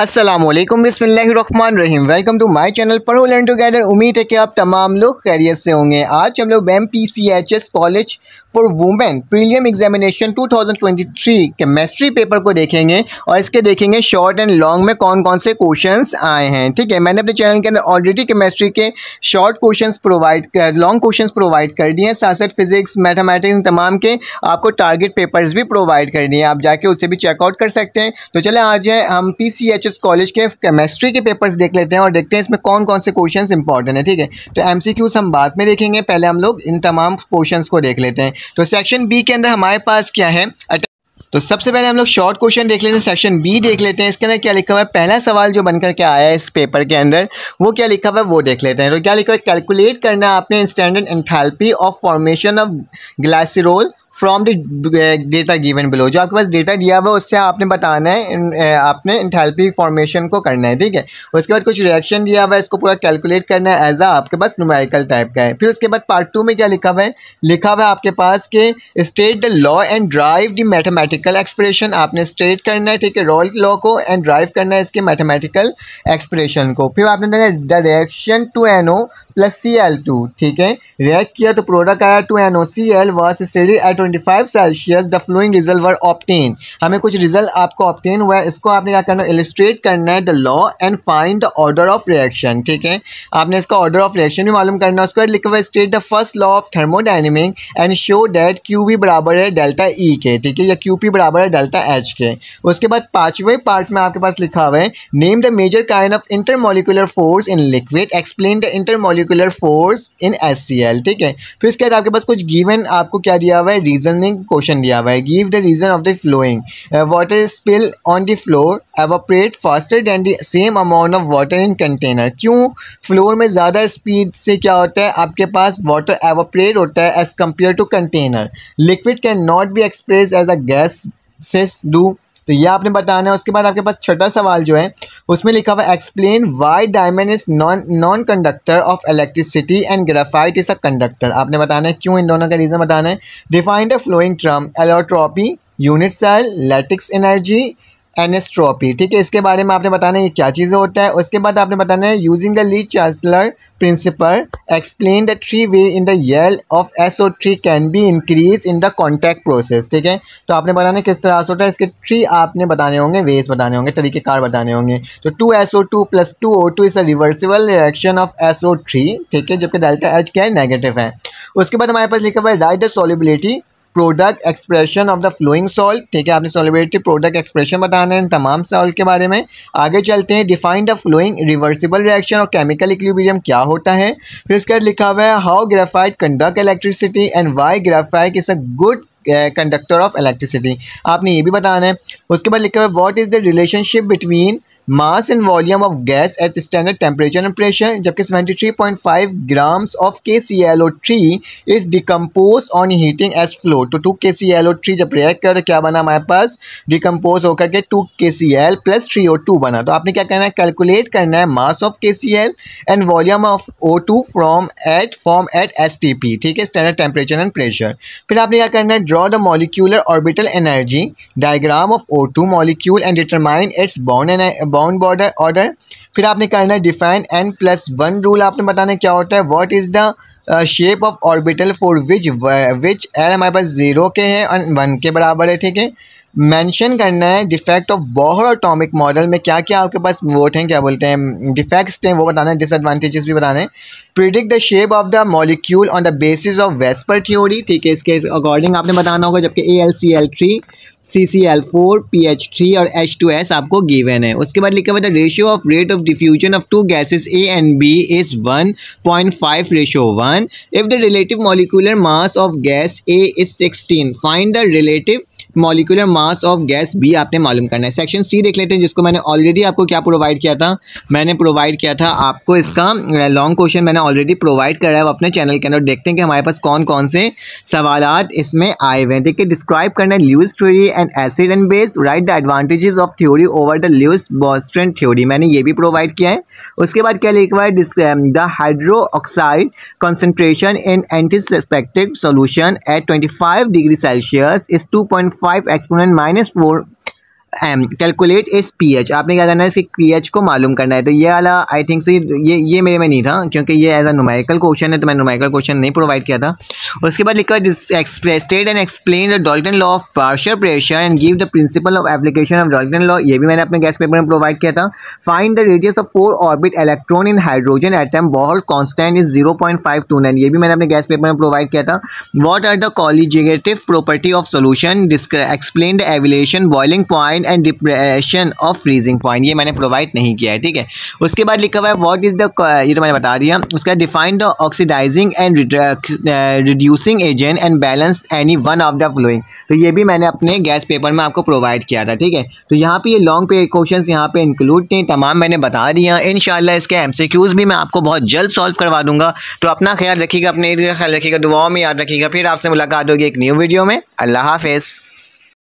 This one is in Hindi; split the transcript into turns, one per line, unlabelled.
असलम बसमीम वेलकम टू माय चैनल पढ़ो लर्न टुगेदर उम्मीद है कि आप तमाम लोग खैरियत से होंगे आज हम लोग M P C H S college for women prelim examination 2023 chemistry paper को देखेंगे और इसके देखेंगे शॉर्ट एंड लॉन्ग में कौन कौन से क्वेश्चंस आए हैं ठीक है मैंने अपने चैनल के अंदर ऑलरेडी केमिस्ट्री के शॉर्ट क्वेश्चन प्रोवाइड कर लॉन्ग क्वेश्चन प्रोवाइड कर दिए हैं साथ साथ फिजिक्स मैथमेटिक्स तमाम के आपको टारगेट पेपर्स भी प्रोवाइड कर दिए आप जाके उसे भी चेकआउट कर सकते हैं तो चले आज हम P C H H college के केमिस्ट्री के पेपर्स देख लेते हैं और देखते हैं इसमें कौन कौन से क्वेश्चंस इंपॉर्टेंट है ठीक है तो एम हम बाद में देखेंगे पहले हम लोग इन तमाम क्वेश्चन को देख लेते हैं तो सेक्शन बी के अंदर हमारे पास क्या है तो सबसे पहले हम लोग शॉर्ट क्वेश्चन देख लेते हैं सेक्शन बी देख लेते हैं इसके अंदर क्या लिखा हुआ है पहला सवाल जो बनकर के आया है इस पेपर के अंदर वो क्या लिखा हुआ है वो देख लेते हैं तो क्या लिखा हुआ है कैलकुलेट करना आपने standard enthalpy of formation of glycerol from the data given below जो आपके पास डेटा दिया हुआ उससे आपने बताना है uh, आपने इंथेल्पी फॉर्मेशन को करना है ठीक है उसके बाद कुछ रिएक्शन दिया हुआ है इसको पूरा कैलकुलेट करना है एज आ आपके पास नुमेरिकल टाइप का है फिर उसके बाद पार्ट टू में क्या लिखा हुआ है लिखा हुआ है आपके पास कि state the law and derive the mathematical expression आपने स्टेट करना है ठीक है रोल लॉ को एंड ड्राइव करना है इसके मैथमेटिकल एक्सप्रेशन को फिर आपने देखा the reaction two N O plus C L two ठीक है रिएक्ट किया तो प्रोडक्ट आया two N O C L was studied at 25 Celsius the following result were obtained हमें कुछ रिजल्ट आपको ऑप्टेन हुआ है इसको आपने क्या करना इलस्ट्रेट करना है the law and find the order of reaction ठीक है आपने इसका ऑर्डर ऑफ रिएक्शन भी मालूम करना है उसके बाद लिखा हुआ state the first law of thermodynamic and show that Q V बराबर है डेल्टा ई e के ठीक है या क्यू पी बराबर है डेल्टा एच के उसके बाद पाँचवें पार्ट में आपके पास लिखा हुआ है name the major kind of intermolecular force in liquid explain the intermolecular force in S ठीक है फिर इसके बाद आपके पास कुछ गिवन आपको क्या दिया हुआ है रीजनिंग क्वेश्चन दिया हुआ है give the reason of the following water spill on the floor evaporate faster than the same amount of water in container क्यों फ्लोर में ज़्यादा स्पीड से क्या होता है आपके पास वाटर एवोपरेट होता है as compare to container liquid can not be express as a gas सेस डू तो ये आपने बताना है उसके बाद आपके पास छठा सवाल जो है उसमें लिखा हुआ explain why diamond is non non conductor of electricity and graphite is a conductor आपने बताना है क्यों इन दोनों का रीज़न बताना है defined a following term allotropy unit cell lattice energy anisotropy ठीक है इसके बारे में आपने बताना है क्या चीज़ें होता है उसके बाद आपने बताना है using the Le Chatelier principle explain the three way in the yield of S O three can be increase in the contact process ठीक है तो आपने बताना किस तरह से होता है इसके थ्री आपने बताने होंगे वेज बताने होंगे तरीकेकार बताने होंगे तो two S O two plus two O two is a reversible reaction of S O three ठीक है जबकि डेल्टा एच क्या है नेगेटिव है उसके बाद हमारे पास लिखा हुआ है डाइट the solubility product expression of the following salt ठीक है आपने सॉलिबिलिटी प्रोडक्ट एक्सप्रेशन बताना है इन तमाम सॉल्ट के बारे में आगे चलते हैं define the following reversible reaction और केमिकल इक्विलिब्रियम क्या होता है फिर इसके लिखा हुआ है how graphite conduct electricity and why graphite is a good conductor of electricity आपने ये भी बताना है उसके बाद लिखा हुआ है what is the relationship between mass and volume of gas at standard temperature and pressure जबकि 73.5 L O three is decompose on heating as follow तो two K C L O three जब रिएक्ट कर क्या बना हमारे पास डिकम्पोज होकर के to K C L plus two बना तो आपने क्या करना है कैलकुलेट करना है mass of K C L and volume of O two from eight form at S T P ठीक है स्टैंडर्ड टेम्परेचर एंड प्रेशर फिर आपने क्या करना है draw the molecular orbital energy diagram of O two molecule and determine its bond bound border order फिर आपने करना है define N plus one rule आपने बताना क्या होता है what is the shape of orbital for which which L हमारे पास जीरो के हैं और वन के बराबर है ठीक है मेंशन करना है defect of Bohr atomic model में क्या क्या आपके पास वोट हैं क्या बोलते हैं डिफेक्ट्स हैं वो बताना है डिसएडवांटेजेस भी बताना है predict the shape of the molecule on the basis of VSEPR theory ठीक है इसके अकॉर्डिंग आपने बताना होगा जबकि A L C L three C C L four P H three और एच टू एस आपको गिवेन है उसके बाद लिखा हुआ था ratio of rate of diffusion of two gases A and B is one point five ratio one if the relative molecular mass of gas A is sixteen find the relative molecular mass of gas भी आपने मालूम करना है सेक्शन सी देख लेते हैं जिसको मैंने ऑलरेडी आपको क्या प्रोवाइड किया था मैंने प्रोवाइड किया था आपको इसका लॉन्ग क्वेश्चन मैंने ऑलरेडी प्रोवाइड करा है अपने चैनल के अंदर देखते हैं कि हमारे पास कौन कौन से सवाल इसमें आए हुए हैं देखिए डिस्क्राइब करना है Lewis theory and acid and base write the advantages of theory over the Lewis बॉस्टन थ्योरी मैंने ये भी प्रोवाइड किया है उसके बाद क्या लिखवा है the hydroxide concentration in antiseptic solution at twenty degree Celsius is two point 5 exponent minus 4 M calculate its P H आपने क्या करना है इसके पी एच को मालूम करना है तो ये वाला आई थिंक से ये ये मेरे में नहीं था क्योंकि ये एज अ नोमाइकल क्वेश्चन है तो मैं नोमाइकल क्वेश्चन नहीं प्रोवाइड किया था उसके बाद लिखा expressed and explain the Dalton law of partial pressure and give the principle of application of Dalton law ये भी मैंने अपने गैस पेपर में प्रोवाइड किया था find the radius of four orbit electron in hydrogen atom Bohr constant is zero point five two nine ये भी मैंने अपने गैस पेपर में प्रोवाइड किया था what are the colligative property of solution explain the elevation boiling point point and depression of freezing point ये मैंने प्रोवाइड नहीं किया है ठीक है उसके बाद लिखा हुआ है वॉट इज़ द ये तो मैंने बता दिया उसका define the oxidizing and reducing agent and balance any one of the following तो ये भी मैंने अपने गैस पेपर में आपको प्रोवाइड किया था ठीक है तो यहाँ पर ये लॉन्ग पे क्वेश्चन यहाँ पे इंक्लूड थे तमाम मैंने बता दिया इन इसके एम भी मैं आपको बहुत जल्द सॉल्व करवा दूंगा तो अपना ख्याल रखिएगा अपने ख्याल रखिएगा दुआओं में याद रखिएगा फिर आपसे मुलाकात होगी एक न्यू वीडियो में अल्लाह हाफिज़